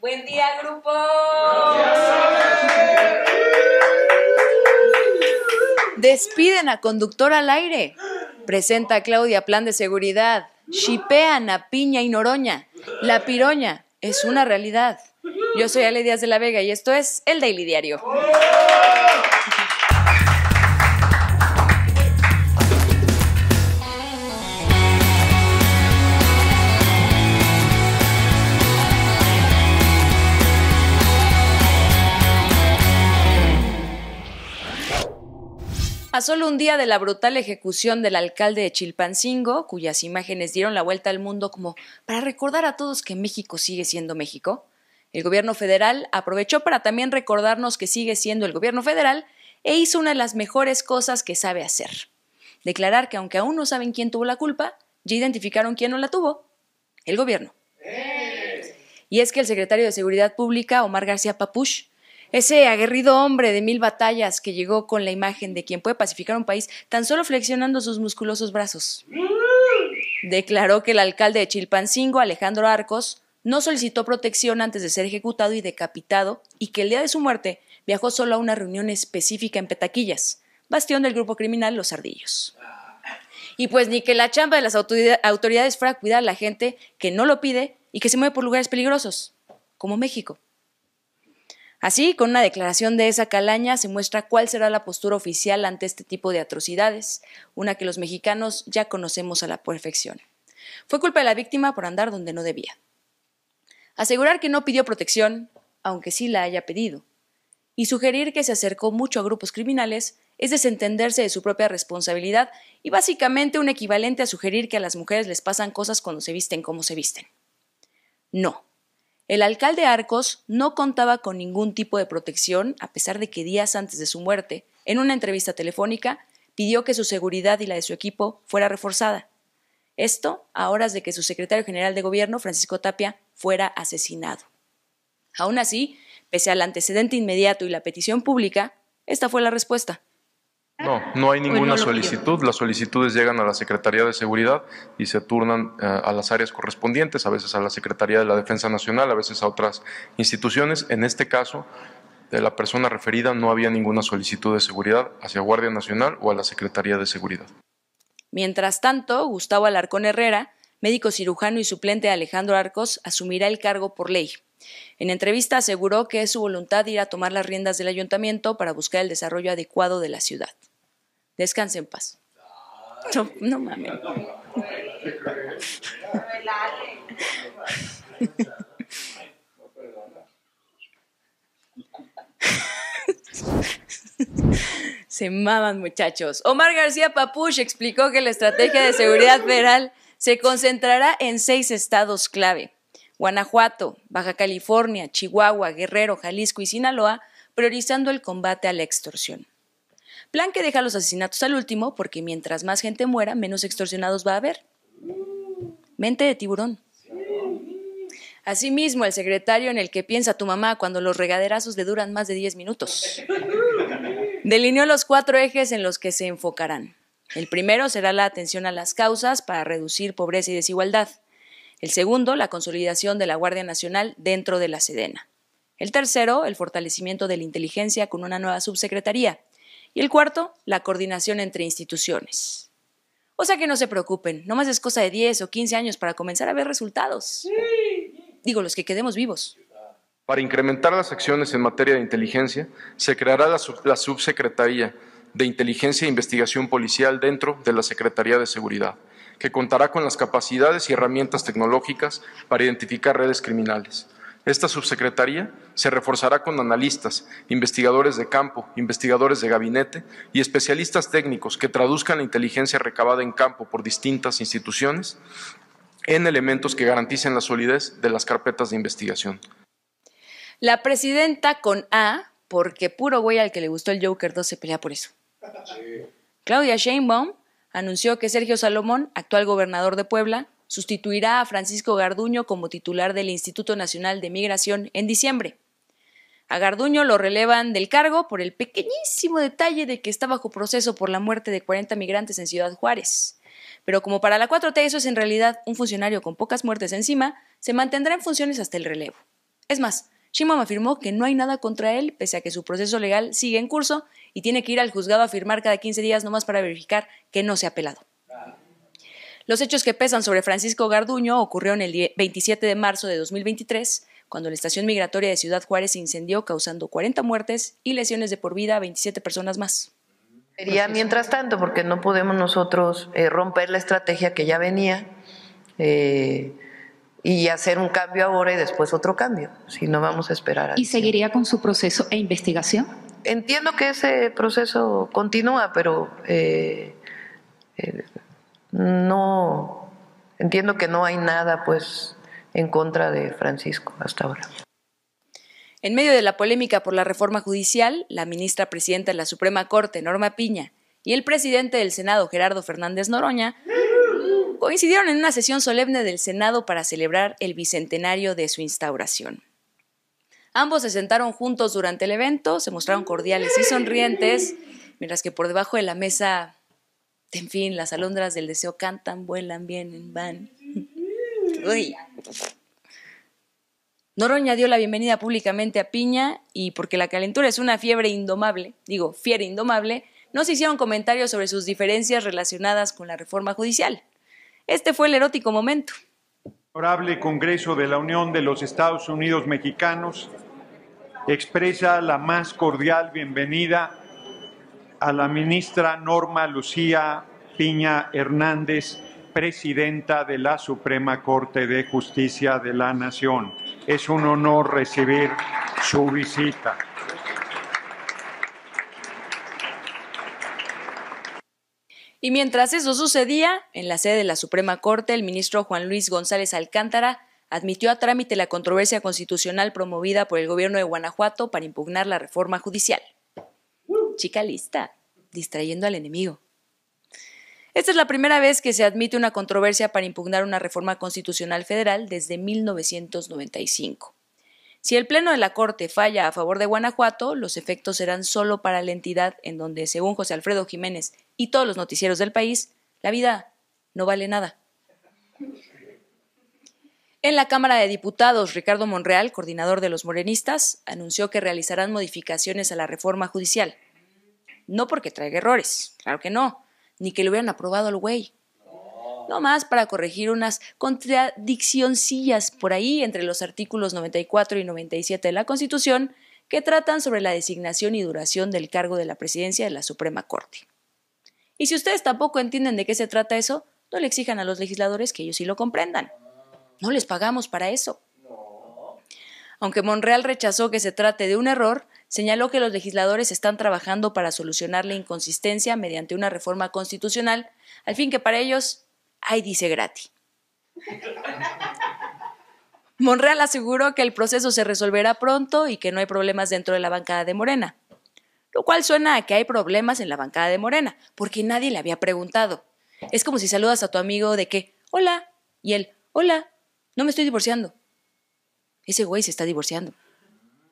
Buen día, grupo. Despiden a conductor al aire. Presenta a Claudia plan de seguridad. Chipean a Piña y Noroña. La piroña es una realidad. Yo soy Ale Díaz de la Vega y esto es El Daily Diario. Pasó un día de la brutal ejecución del alcalde de Chilpancingo, cuyas imágenes dieron la vuelta al mundo como para recordar a todos que México sigue siendo México, el gobierno federal aprovechó para también recordarnos que sigue siendo el gobierno federal e hizo una de las mejores cosas que sabe hacer. Declarar que aunque aún no saben quién tuvo la culpa, ya identificaron quién no la tuvo. El gobierno. ¡Eh! Y es que el secretario de Seguridad Pública, Omar García Papuch, ese aguerrido hombre de mil batallas que llegó con la imagen de quien puede pacificar un país tan solo flexionando sus musculosos brazos. Declaró que el alcalde de Chilpancingo, Alejandro Arcos, no solicitó protección antes de ser ejecutado y decapitado y que el día de su muerte viajó solo a una reunión específica en Petaquillas, bastión del grupo criminal Los Ardillos. Y pues ni que la chamba de las autoridades fuera cuidar a la gente que no lo pide y que se mueve por lugares peligrosos, como México. Así, con una declaración de esa calaña se muestra cuál será la postura oficial ante este tipo de atrocidades, una que los mexicanos ya conocemos a la perfección. Fue culpa de la víctima por andar donde no debía. Asegurar que no pidió protección, aunque sí la haya pedido. Y sugerir que se acercó mucho a grupos criminales es desentenderse de su propia responsabilidad y básicamente un equivalente a sugerir que a las mujeres les pasan cosas cuando se visten como se visten. No, el alcalde Arcos no contaba con ningún tipo de protección, a pesar de que días antes de su muerte, en una entrevista telefónica, pidió que su seguridad y la de su equipo fuera reforzada. Esto a horas de que su secretario general de gobierno, Francisco Tapia, fuera asesinado. Aún así, pese al antecedente inmediato y la petición pública, esta fue la respuesta. No, no hay ninguna solicitud. Las solicitudes llegan a la Secretaría de Seguridad y se turnan eh, a las áreas correspondientes, a veces a la Secretaría de la Defensa Nacional, a veces a otras instituciones. En este caso, de la persona referida no había ninguna solicitud de seguridad hacia Guardia Nacional o a la Secretaría de Seguridad. Mientras tanto, Gustavo Alarcón Herrera, médico cirujano y suplente de Alejandro Arcos, asumirá el cargo por ley. En entrevista aseguró que es su voluntad ir a tomar las riendas del ayuntamiento para buscar el desarrollo adecuado de la ciudad. Descanse en paz. No, mames. Se maman muchachos. Omar García Papuch explicó que la estrategia de seguridad federal se concentrará en seis estados clave. Guanajuato, Baja California, Chihuahua, Guerrero, Jalisco y Sinaloa, priorizando el combate a la extorsión. Plan que deja los asesinatos al último porque mientras más gente muera, menos extorsionados va a haber. Mente de tiburón. Asimismo, el secretario en el que piensa tu mamá cuando los regaderazos le duran más de 10 minutos. Delineó los cuatro ejes en los que se enfocarán. El primero será la atención a las causas para reducir pobreza y desigualdad. El segundo, la consolidación de la Guardia Nacional dentro de la Sedena. El tercero, el fortalecimiento de la inteligencia con una nueva subsecretaría. Y el cuarto, la coordinación entre instituciones. O sea que no se preocupen, no más es cosa de 10 o 15 años para comenzar a ver resultados. Digo, los que quedemos vivos. Para incrementar las acciones en materia de inteligencia, se creará la, la subsecretaría de Inteligencia e Investigación Policial dentro de la Secretaría de Seguridad, que contará con las capacidades y herramientas tecnológicas para identificar redes criminales esta subsecretaría se reforzará con analistas, investigadores de campo, investigadores de gabinete y especialistas técnicos que traduzcan la inteligencia recabada en campo por distintas instituciones en elementos que garanticen la solidez de las carpetas de investigación. La presidenta con A, porque puro güey al que le gustó el Joker 2 se pelea por eso. Claudia Sheinbaum anunció que Sergio Salomón, actual gobernador de Puebla, sustituirá a Francisco Garduño como titular del Instituto Nacional de Migración en diciembre. A Garduño lo relevan del cargo por el pequeñísimo detalle de que está bajo proceso por la muerte de 40 migrantes en Ciudad Juárez. Pero como para la 4T eso es en realidad un funcionario con pocas muertes encima, se mantendrá en funciones hasta el relevo. Es más, Shimon afirmó que no hay nada contra él, pese a que su proceso legal sigue en curso y tiene que ir al juzgado a firmar cada 15 días nomás para verificar que no se ha apelado. Los hechos que pesan sobre Francisco Garduño ocurrieron el 27 de marzo de 2023, cuando la estación migratoria de Ciudad Juárez se incendió, causando 40 muertes y lesiones de por vida a 27 personas más. Sería mientras tanto, porque no podemos nosotros eh, romper la estrategia que ya venía eh, y hacer un cambio ahora y después otro cambio, si no vamos a esperar. ¿Y seguiría con su proceso e investigación? Entiendo que ese proceso continúa, pero... Eh, no, entiendo que no hay nada pues en contra de Francisco hasta ahora. En medio de la polémica por la reforma judicial, la ministra presidenta de la Suprema Corte, Norma Piña, y el presidente del Senado, Gerardo Fernández Noroña, coincidieron en una sesión solemne del Senado para celebrar el bicentenario de su instauración. Ambos se sentaron juntos durante el evento, se mostraron cordiales y sonrientes, mientras que por debajo de la mesa en fin, las alondras del deseo cantan, vuelan, vienen, van. Uy. Noro dio la bienvenida públicamente a Piña y porque la calentura es una fiebre indomable, digo, fiebre indomable, no se hicieron comentarios sobre sus diferencias relacionadas con la reforma judicial. Este fue el erótico momento. Honorable Congreso de la Unión de los Estados Unidos Mexicanos expresa la más cordial bienvenida a la ministra Norma Lucía Piña Hernández, presidenta de la Suprema Corte de Justicia de la Nación. Es un honor recibir su visita. Y mientras eso sucedía, en la sede de la Suprema Corte, el ministro Juan Luis González Alcántara admitió a trámite la controversia constitucional promovida por el gobierno de Guanajuato para impugnar la reforma judicial chica lista, distrayendo al enemigo. Esta es la primera vez que se admite una controversia para impugnar una reforma constitucional federal desde 1995. Si el Pleno de la Corte falla a favor de Guanajuato, los efectos serán solo para la entidad en donde, según José Alfredo Jiménez y todos los noticieros del país, la vida no vale nada. En la Cámara de Diputados, Ricardo Monreal, coordinador de los morenistas, anunció que realizarán modificaciones a la reforma judicial. No porque traiga errores, claro que no, ni que lo hubieran aprobado al güey. No más para corregir unas contradiccioncillas por ahí entre los artículos 94 y 97 de la Constitución que tratan sobre la designación y duración del cargo de la presidencia de la Suprema Corte. Y si ustedes tampoco entienden de qué se trata eso, no le exijan a los legisladores que ellos sí lo comprendan. No les pagamos para eso. Aunque Monreal rechazó que se trate de un error, señaló que los legisladores están trabajando para solucionar la inconsistencia mediante una reforma constitucional, al fin que para ellos hay dice gratis. Monreal aseguró que el proceso se resolverá pronto y que no hay problemas dentro de la bancada de Morena, lo cual suena a que hay problemas en la bancada de Morena, porque nadie le había preguntado. Es como si saludas a tu amigo de que, hola, y él, hola, no me estoy divorciando. Ese güey se está divorciando.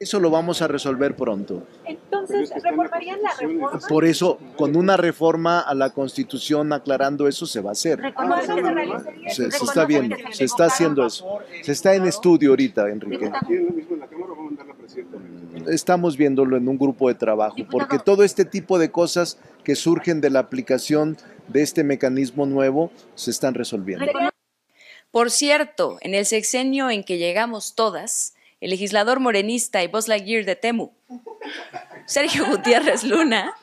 Eso lo vamos a resolver pronto. Entonces, ¿reformarían la reforma? Por eso, con una reforma a la Constitución aclarando eso se va a hacer. Se, está viendo, se está haciendo eso. Se está en estudio ahorita, Enrique. Estamos viéndolo en un grupo de trabajo, porque todo este tipo de cosas que surgen de la aplicación de este mecanismo nuevo se están resolviendo. Por cierto, en el sexenio en que llegamos todas, el legislador morenista y Buzz Lightyear de Temu, Sergio Gutiérrez Luna,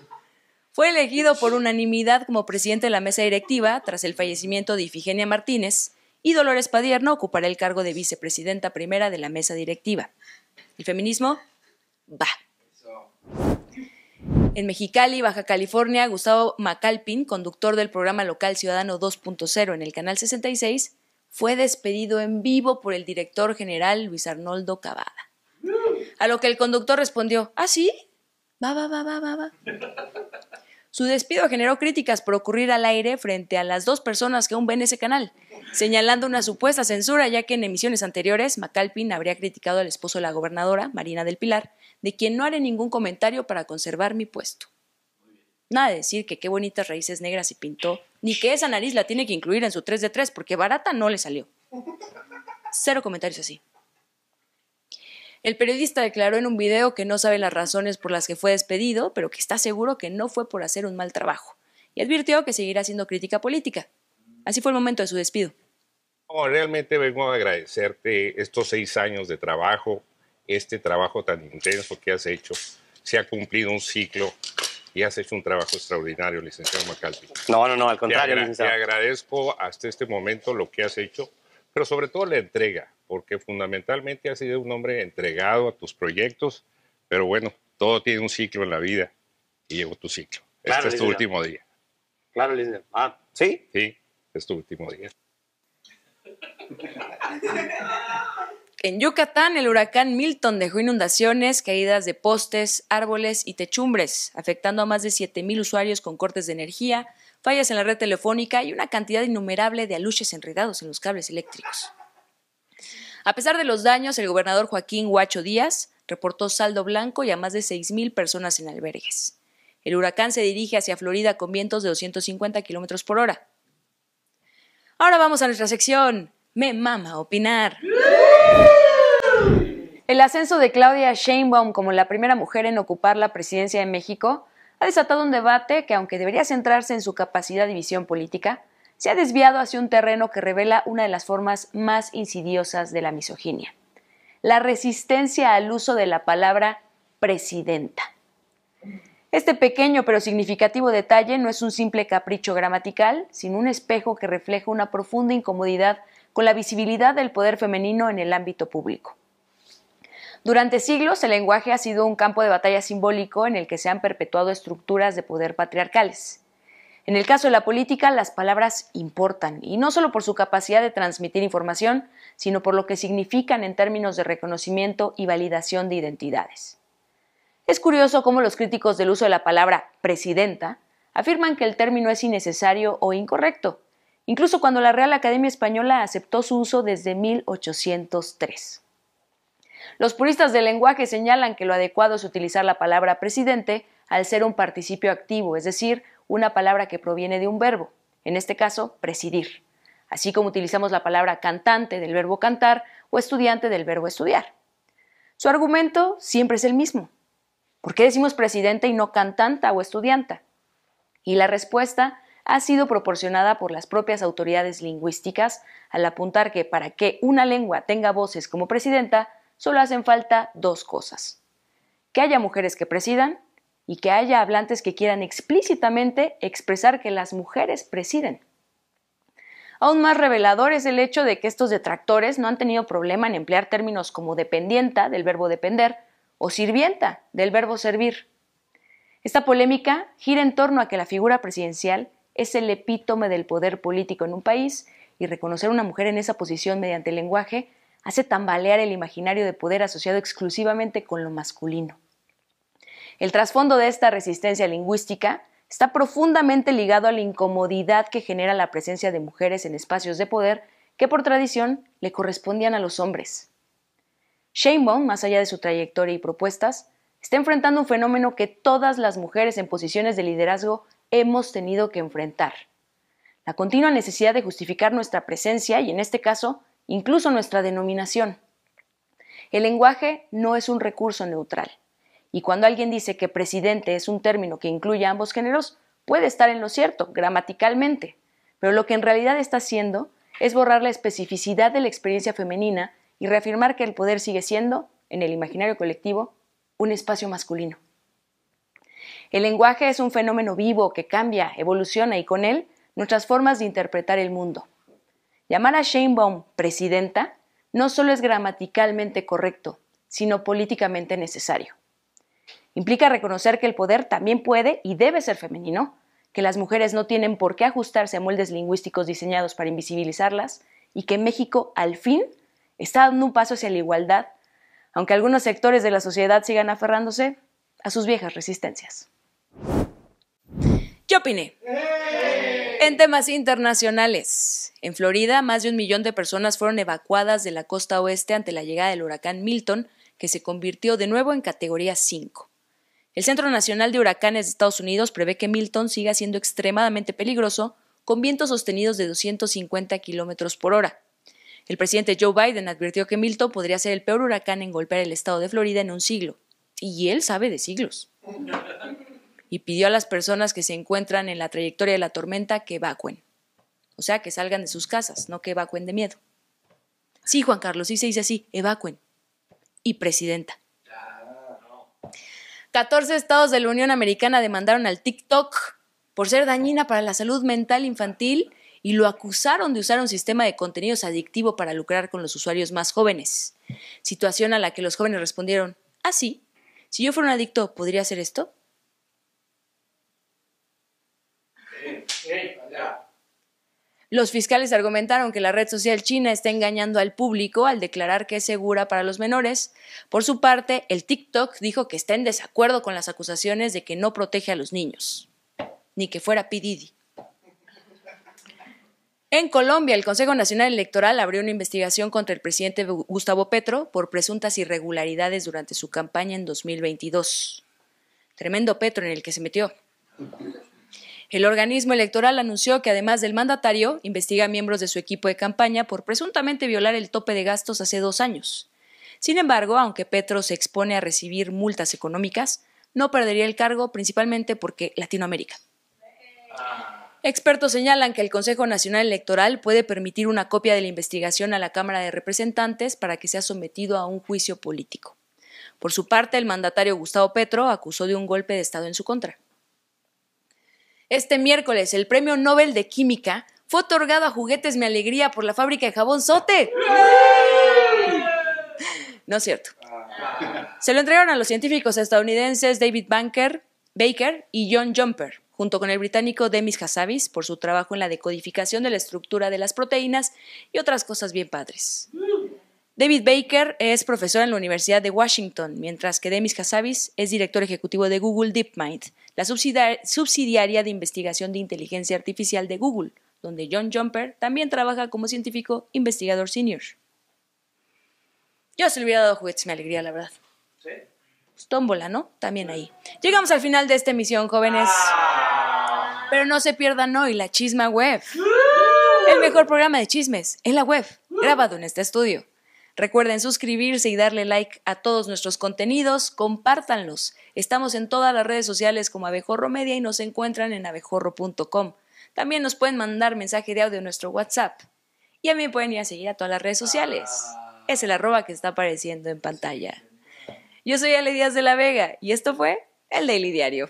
fue elegido por unanimidad como presidente de la mesa directiva tras el fallecimiento de Ifigenia Martínez y Dolores Padierno ocupará el cargo de vicepresidenta primera de la mesa directiva. El feminismo va. En Mexicali, Baja California, Gustavo Macalpin, conductor del programa local Ciudadano 2.0 en el Canal 66, fue despedido en vivo por el director general Luis Arnoldo Cavada. A lo que el conductor respondió, ¿ah, sí? Va, va, va, va, va, va. Su despido generó críticas por ocurrir al aire frente a las dos personas que aún ven ese canal, señalando una supuesta censura, ya que en emisiones anteriores McAlpin habría criticado al esposo de la gobernadora, Marina del Pilar, de quien no haré ningún comentario para conservar mi puesto. Nada de decir que qué bonitas raíces negras y pintó, ni que esa nariz la tiene que incluir en su 3 de 3 porque barata no le salió. Cero comentarios así. El periodista declaró en un video que no sabe las razones por las que fue despedido, pero que está seguro que no fue por hacer un mal trabajo, y advirtió que seguirá haciendo crítica política. Así fue el momento de su despido. realmente vengo a agradecerte estos seis años de trabajo, este trabajo tan intenso que has hecho. Se ha cumplido un ciclo y has hecho un trabajo extraordinario, licenciado Macalti. No, no, no, al contrario, te licenciado. Te agradezco hasta este momento lo que has hecho, pero sobre todo la entrega, porque fundamentalmente has sido un hombre entregado a tus proyectos, pero bueno, todo tiene un ciclo en la vida y llegó tu ciclo. este es tu último día. Claro, licenciado. Ah, ¿sí? Sí, es tu último día. En Yucatán, el huracán Milton dejó inundaciones, caídas de postes, árboles y techumbres, afectando a más de 7.000 usuarios con cortes de energía, fallas en la red telefónica y una cantidad innumerable de aluches enredados en los cables eléctricos. A pesar de los daños, el gobernador Joaquín Huacho Díaz reportó saldo blanco y a más de 6.000 personas en albergues. El huracán se dirige hacia Florida con vientos de 250 kilómetros por hora. Ahora vamos a nuestra sección. Me mama opinar. El ascenso de Claudia Sheinbaum como la primera mujer en ocupar la presidencia de México ha desatado un debate que, aunque debería centrarse en su capacidad y visión política, se ha desviado hacia un terreno que revela una de las formas más insidiosas de la misoginia, la resistencia al uso de la palabra presidenta. Este pequeño pero significativo detalle no es un simple capricho gramatical, sino un espejo que refleja una profunda incomodidad con la visibilidad del poder femenino en el ámbito público. Durante siglos, el lenguaje ha sido un campo de batalla simbólico en el que se han perpetuado estructuras de poder patriarcales. En el caso de la política, las palabras importan, y no solo por su capacidad de transmitir información, sino por lo que significan en términos de reconocimiento y validación de identidades. Es curioso cómo los críticos del uso de la palabra presidenta afirman que el término es innecesario o incorrecto, incluso cuando la Real Academia Española aceptó su uso desde 1803. Los puristas del lenguaje señalan que lo adecuado es utilizar la palabra presidente al ser un participio activo, es decir, una palabra que proviene de un verbo, en este caso, presidir, así como utilizamos la palabra cantante del verbo cantar o estudiante del verbo estudiar. Su argumento siempre es el mismo. ¿Por qué decimos presidente y no cantanta o estudianta? Y la respuesta ha sido proporcionada por las propias autoridades lingüísticas al apuntar que para que una lengua tenga voces como presidenta, solo hacen falta dos cosas. Que haya mujeres que presidan y que haya hablantes que quieran explícitamente expresar que las mujeres presiden. Aún más revelador es el hecho de que estos detractores no han tenido problema en emplear términos como dependienta del verbo depender o sirvienta del verbo servir. Esta polémica gira en torno a que la figura presidencial es el epítome del poder político en un país y reconocer a una mujer en esa posición mediante el lenguaje hace tambalear el imaginario de poder asociado exclusivamente con lo masculino. El trasfondo de esta resistencia lingüística está profundamente ligado a la incomodidad que genera la presencia de mujeres en espacios de poder que por tradición le correspondían a los hombres. Sheinbaum, más allá de su trayectoria y propuestas, está enfrentando un fenómeno que todas las mujeres en posiciones de liderazgo hemos tenido que enfrentar. La continua necesidad de justificar nuestra presencia y, en este caso, incluso nuestra denominación. El lenguaje no es un recurso neutral. Y cuando alguien dice que presidente es un término que incluye a ambos géneros, puede estar en lo cierto, gramaticalmente. Pero lo que en realidad está haciendo es borrar la especificidad de la experiencia femenina y reafirmar que el poder sigue siendo, en el imaginario colectivo, un espacio masculino. El lenguaje es un fenómeno vivo que cambia, evoluciona y con él nuestras formas de interpretar el mundo. Llamar a Shane presidenta no solo es gramaticalmente correcto, sino políticamente necesario. Implica reconocer que el poder también puede y debe ser femenino, que las mujeres no tienen por qué ajustarse a moldes lingüísticos diseñados para invisibilizarlas y que México, al fin, está dando un paso hacia la igualdad, aunque algunos sectores de la sociedad sigan aferrándose a sus viejas resistencias. En temas internacionales, en Florida más de un millón de personas fueron evacuadas de la costa oeste ante la llegada del huracán Milton, que se convirtió de nuevo en categoría 5. El Centro Nacional de Huracanes de Estados Unidos prevé que Milton siga siendo extremadamente peligroso, con vientos sostenidos de 250 kilómetros por hora. El presidente Joe Biden advirtió que Milton podría ser el peor huracán en golpear el estado de Florida en un siglo. Y él sabe de siglos. y pidió a las personas que se encuentran en la trayectoria de la tormenta que evacuen. O sea, que salgan de sus casas, no que evacuen de miedo. Sí, Juan Carlos, sí se dice así, evacuen. Y presidenta. 14 estados de la Unión Americana demandaron al TikTok por ser dañina para la salud mental infantil y lo acusaron de usar un sistema de contenidos adictivo para lucrar con los usuarios más jóvenes. Situación a la que los jóvenes respondieron, ah, sí, si yo fuera un adicto, ¿podría hacer esto? Los fiscales argumentaron que la red social china está engañando al público al declarar que es segura para los menores. Por su parte, el TikTok dijo que está en desacuerdo con las acusaciones de que no protege a los niños, ni que fuera PIDIDI. En Colombia, el Consejo Nacional Electoral abrió una investigación contra el presidente Gustavo Petro por presuntas irregularidades durante su campaña en 2022. Tremendo Petro en el que se metió. El organismo electoral anunció que además del mandatario, investiga a miembros de su equipo de campaña por presuntamente violar el tope de gastos hace dos años. Sin embargo, aunque Petro se expone a recibir multas económicas, no perdería el cargo principalmente porque Latinoamérica. Expertos señalan que el Consejo Nacional Electoral puede permitir una copia de la investigación a la Cámara de Representantes para que sea sometido a un juicio político. Por su parte, el mandatario Gustavo Petro acusó de un golpe de Estado en su contra. Este miércoles, el Premio Nobel de Química fue otorgado a Juguetes Mi Alegría por la fábrica de jabón Sote. No es cierto. Se lo entregaron a los científicos estadounidenses David Banker, Baker y John Jumper, junto con el británico Demis Hassabis por su trabajo en la decodificación de la estructura de las proteínas y otras cosas bien padres. David Baker es profesor en la Universidad de Washington, mientras que Demis Hassabis es director ejecutivo de Google DeepMind, la subsidiaria de investigación de inteligencia artificial de Google, donde John Jumper también trabaja como científico investigador senior. Yo se olvidado hubiera dado juguetes, me alegría, la verdad. Sí. Estómbola, pues, ¿no? También ahí. Llegamos al final de esta emisión, jóvenes. Ah. Pero no se pierdan hoy la chisma web. El mejor programa de chismes en la web, grabado en este estudio. Recuerden suscribirse y darle like a todos nuestros contenidos, compártanlos. Estamos en todas las redes sociales como Abejorro Media y nos encuentran en abejorro.com. También nos pueden mandar mensaje de audio en nuestro WhatsApp. Y a mí pueden ir a seguir a todas las redes sociales. Ah. Es el arroba que está apareciendo en pantalla. Yo soy Ale Díaz de la Vega y esto fue el Daily Diario.